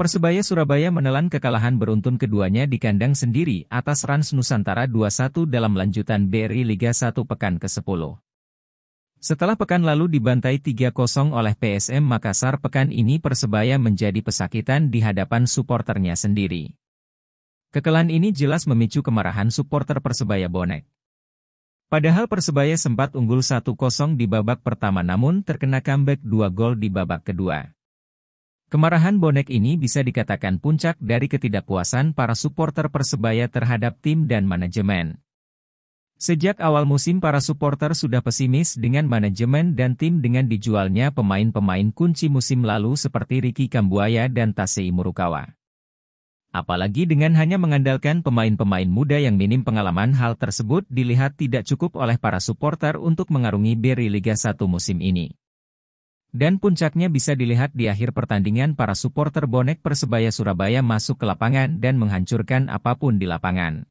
Persebaya Surabaya menelan kekalahan beruntun keduanya di kandang sendiri atas Rans Nusantara 2-1 dalam lanjutan BRI Liga 1 pekan ke-10. Setelah pekan lalu dibantai 3-0 oleh PSM Makassar pekan ini Persebaya menjadi pesakitan di hadapan suporternya sendiri. Kekelan ini jelas memicu kemarahan supporter Persebaya bonek. Padahal Persebaya sempat unggul 1-0 di babak pertama namun terkena comeback 2 gol di babak kedua. Kemarahan bonek ini bisa dikatakan puncak dari ketidakpuasan para supporter Persebaya terhadap tim dan manajemen. Sejak awal musim para supporter sudah pesimis dengan manajemen dan tim dengan dijualnya pemain-pemain kunci musim lalu seperti Ricky Kambuaya dan Tasei Murukawa. Apalagi dengan hanya mengandalkan pemain-pemain muda yang minim pengalaman hal tersebut dilihat tidak cukup oleh para supporter untuk mengarungi beri Liga 1 musim ini. Dan puncaknya bisa dilihat di akhir pertandingan para supporter bonek Persebaya Surabaya masuk ke lapangan dan menghancurkan apapun di lapangan.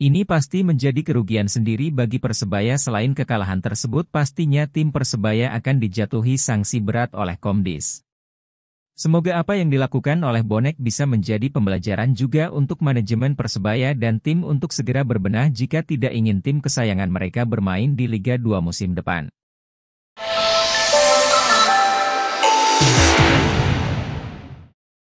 Ini pasti menjadi kerugian sendiri bagi Persebaya selain kekalahan tersebut pastinya tim Persebaya akan dijatuhi sanksi berat oleh Komdis. Semoga apa yang dilakukan oleh bonek bisa menjadi pembelajaran juga untuk manajemen Persebaya dan tim untuk segera berbenah jika tidak ingin tim kesayangan mereka bermain di Liga 2 musim depan.